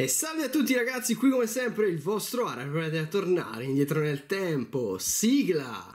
E salve a tutti ragazzi, qui come sempre il vostro Ara, provate a tornare indietro nel tempo, sigla!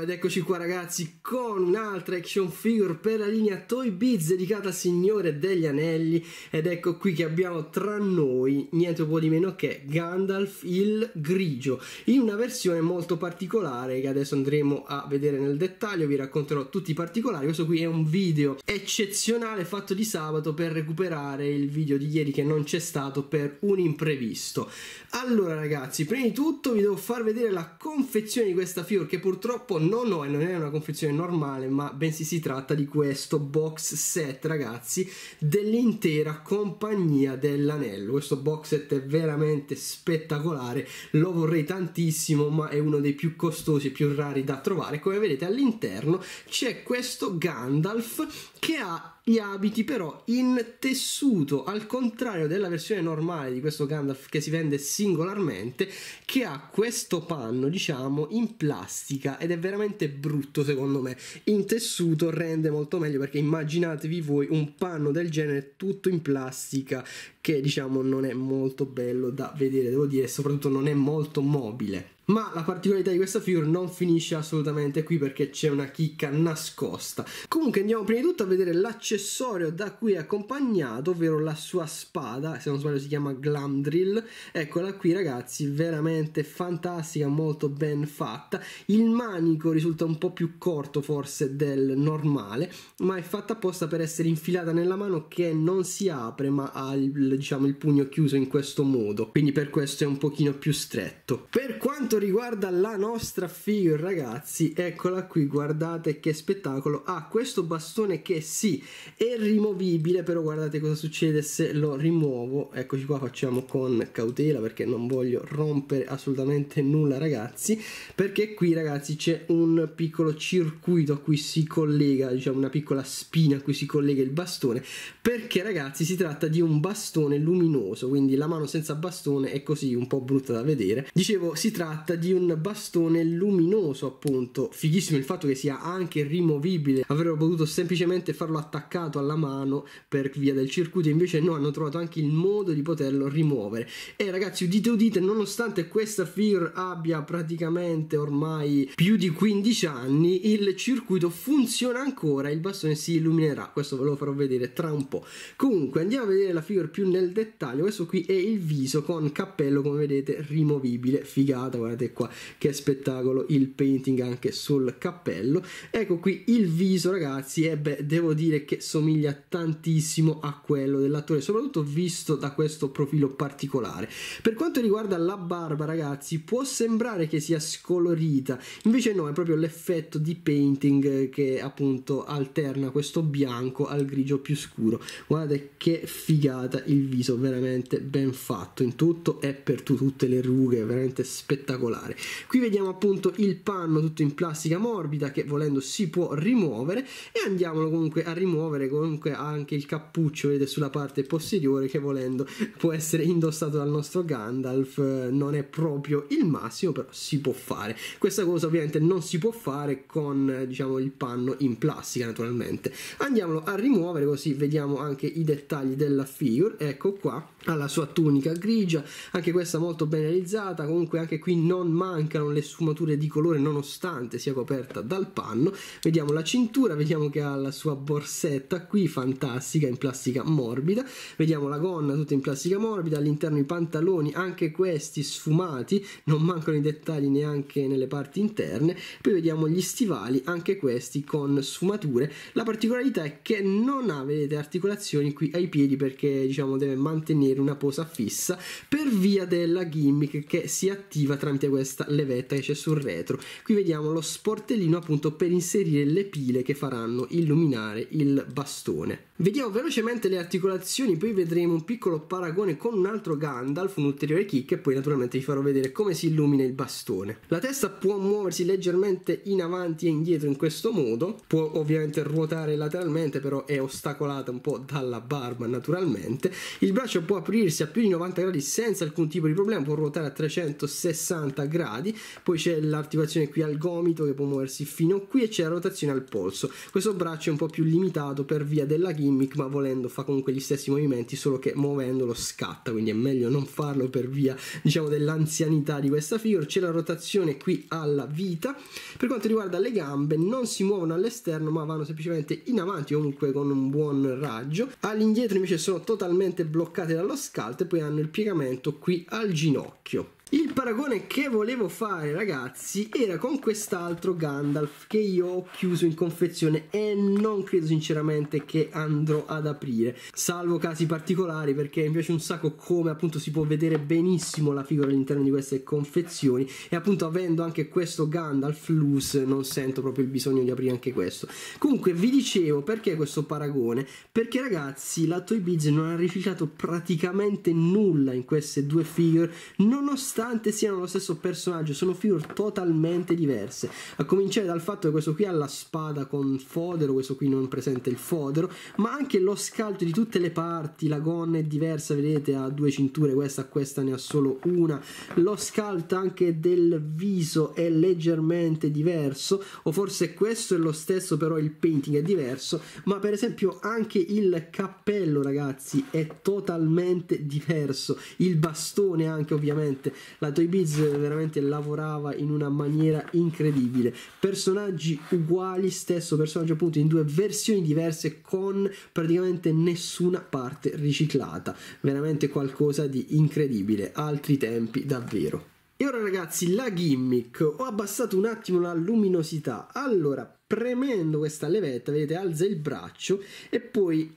ed eccoci qua ragazzi con un'altra action figure per la linea Toy Biz dedicata al Signore degli Anelli ed ecco qui che abbiamo tra noi niente un po' di meno che Gandalf il Grigio in una versione molto particolare che adesso andremo a vedere nel dettaglio vi racconterò tutti i particolari questo qui è un video eccezionale fatto di sabato per recuperare il video di ieri che non c'è stato per un imprevisto allora ragazzi prima di tutto vi devo far vedere la confezione di questa figure che purtroppo no no non è una confezione normale ma bensì si tratta di questo box set ragazzi dell'intera compagnia dell'anello questo box set è veramente spettacolare lo vorrei tantissimo ma è uno dei più costosi e più rari da trovare come vedete all'interno c'è questo Gandalf che ha gli abiti però in tessuto al contrario della versione normale di questo Gandalf che si vende singolarmente che ha questo panno diciamo in plastica ed è veramente veramente brutto secondo me. In tessuto rende molto meglio perché immaginatevi voi un panno del genere tutto in plastica che diciamo non è molto bello da vedere, devo dire, soprattutto non è molto mobile. Ma la particolarità di questa figure non finisce assolutamente qui perché c'è una chicca nascosta. Comunque andiamo prima di tutto a vedere l'accessorio da cui è accompagnato, ovvero la sua spada, se non sbaglio si chiama Glamdrill. Eccola qui ragazzi, veramente fantastica, molto ben fatta. Il manico risulta un po' più corto forse del normale, ma è fatta apposta per essere infilata nella mano che non si apre ma ha il, diciamo, il pugno chiuso in questo modo. Quindi per questo è un pochino più stretto. Per quanto riguarda la nostra figure ragazzi eccola qui guardate che spettacolo ha ah, questo bastone che sì è rimovibile però guardate cosa succede se lo rimuovo eccoci qua facciamo con cautela perché non voglio rompere assolutamente nulla ragazzi perché qui ragazzi c'è un piccolo circuito a cui si collega diciamo una piccola spina a cui si collega il bastone perché ragazzi si tratta di un bastone luminoso quindi la mano senza bastone è così un po' brutta da vedere dicevo si tratta tratta di un bastone luminoso appunto fighissimo il fatto che sia anche rimovibile avrebbero potuto semplicemente farlo attaccato alla mano per via del circuito invece no hanno trovato anche il modo di poterlo rimuovere e ragazzi udite udite nonostante questa figure abbia praticamente ormai più di 15 anni il circuito funziona ancora il bastone si illuminerà questo ve lo farò vedere tra un po' comunque andiamo a vedere la figure più nel dettaglio questo qui è il viso con cappello come vedete rimovibile figata guardate guardate qua che spettacolo il painting anche sul cappello ecco qui il viso ragazzi e beh devo dire che somiglia tantissimo a quello dell'attore soprattutto visto da questo profilo particolare per quanto riguarda la barba ragazzi può sembrare che sia scolorita invece no è proprio l'effetto di painting eh, che appunto alterna questo bianco al grigio più scuro guardate che figata il viso veramente ben fatto in tutto e per tutte le rughe veramente spettacolare particolare. Qui vediamo appunto il panno tutto in plastica morbida che volendo si può rimuovere e andiamolo comunque a rimuovere comunque anche il cappuccio vedete sulla parte posteriore che volendo può essere indossato dal nostro Gandalf, non è proprio il massimo però si può fare. Questa cosa ovviamente non si può fare con diciamo il panno in plastica naturalmente. Andiamolo a rimuovere così vediamo anche i dettagli della figure, ecco qua, alla sua tunica grigia, anche questa molto ben realizzata, comunque anche qui non mancano le sfumature di colore nonostante sia coperta dal panno vediamo la cintura vediamo che ha la sua borsetta qui fantastica in plastica morbida vediamo la gonna tutta in plastica morbida all'interno i pantaloni anche questi sfumati non mancano i dettagli neanche nelle parti interne poi vediamo gli stivali anche questi con sfumature la particolarità è che non ha vedete articolazioni qui ai piedi perché diciamo deve mantenere una posa fissa per via della gimmick che si attiva tramite interessante questa levetta che c'è sul retro qui vediamo lo sportellino appunto per inserire le pile che faranno illuminare il bastone vediamo velocemente le articolazioni poi vedremo un piccolo paragone con un altro Gandalf un ulteriore kick e poi naturalmente vi farò vedere come si illumina il bastone la testa può muoversi leggermente in avanti e indietro in questo modo può ovviamente ruotare lateralmente però è ostacolata un po' dalla barba naturalmente il braccio può aprirsi a più di 90 gradi senza alcun tipo di problema può ruotare a 360 90 gradi, poi c'è l'articolazione qui al gomito che può muoversi fino qui e c'è la rotazione al polso. Questo braccio è un po' più limitato per via della gimmick, ma volendo fa comunque gli stessi movimenti, solo che muovendolo scatta, quindi è meglio non farlo per via, diciamo, dell'anzianità di questa figure. C'è la rotazione qui alla vita. Per quanto riguarda le gambe, non si muovono all'esterno, ma vanno semplicemente in avanti, comunque con un buon raggio. All'indietro invece sono totalmente bloccate dallo scalto e poi hanno il piegamento qui al ginocchio. Il paragone che volevo fare, ragazzi, era con quest'altro Gandalf che io ho chiuso in confezione e non credo sinceramente che andrò ad aprire, salvo casi particolari perché mi piace un sacco come appunto si può vedere benissimo la figura all'interno di queste confezioni e appunto avendo anche questo Gandalf loose non sento proprio il bisogno di aprire anche questo. Comunque vi dicevo perché questo paragone? Perché ragazzi, la Toy Biz non ha rifiutato praticamente nulla in queste due figure nonostante nonostante siano lo stesso personaggio, sono figure totalmente diverse. A cominciare dal fatto che questo qui ha la spada con fodero, questo qui non presenta il fodero, ma anche lo scalto di tutte le parti, la gonna è diversa, vedete, ha due cinture, questa, questa ne ha solo una. Lo scalto anche del viso è leggermente diverso, o forse questo è lo stesso, però il painting è diverso, ma per esempio anche il cappello, ragazzi, è totalmente diverso. Il bastone anche, ovviamente, la Toy Biz veramente lavorava in una maniera incredibile. Personaggi uguali, stesso personaggio appunto in due versioni diverse con praticamente nessuna parte riciclata. Veramente qualcosa di incredibile. Altri tempi davvero. E ora ragazzi, la gimmick. Ho abbassato un attimo la luminosità. Allora, premendo questa levetta, vedete, alza il braccio e poi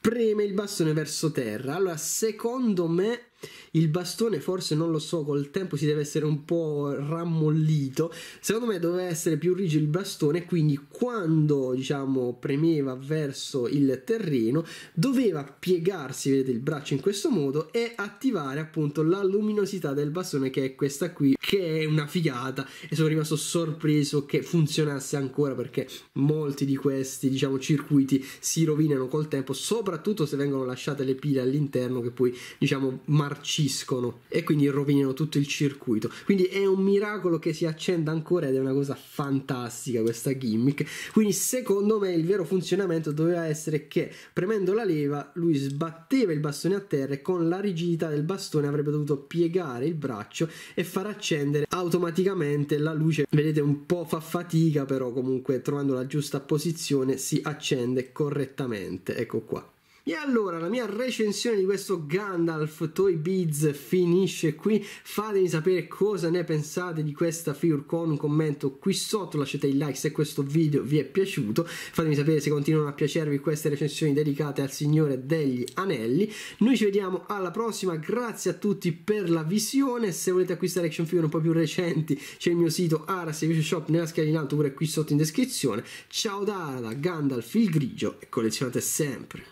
preme il bastone verso terra. Allora, secondo me il bastone, forse non lo so, col tempo si deve essere un po' rammollito. Secondo me doveva essere più rigido il bastone, quindi quando diciamo premeva verso il terreno doveva piegarsi, vedete il braccio in questo modo e attivare appunto la luminosità del bastone che è questa qui, che è una figata e sono rimasto sorpreso che funzionasse ancora perché molti di questi diciamo circuiti si rovinano col tempo, soprattutto se vengono lasciate le pile all'interno che poi diciamo marcano marciscono e quindi rovinano tutto il circuito. Quindi è un miracolo che si accenda ancora ed è una cosa fantastica questa gimmick. Quindi secondo me il vero funzionamento doveva essere che premendo la leva lui sbatteva il bastone a terra e con la rigidità del bastone avrebbe dovuto piegare il braccio e far accendere automaticamente la luce. Vedete un po' fa fatica però comunque trovando la giusta posizione si accende correttamente. Ecco qua. E allora la mia recensione di questo Gandalf Toy Beats finisce qui, fatemi sapere cosa ne pensate di questa figure con un commento qui sotto, lasciate il like se questo video vi è piaciuto, fatemi sapere se continuano a piacervi queste recensioni dedicate al Signore degli Anelli, noi ci vediamo alla prossima, grazie a tutti per la visione, se volete acquistare action figure un po' più recenti c'è il mio sito Aras e Shop nella scheda in alto oppure qui sotto in descrizione, ciao da Gandalf il grigio e collezionate sempre!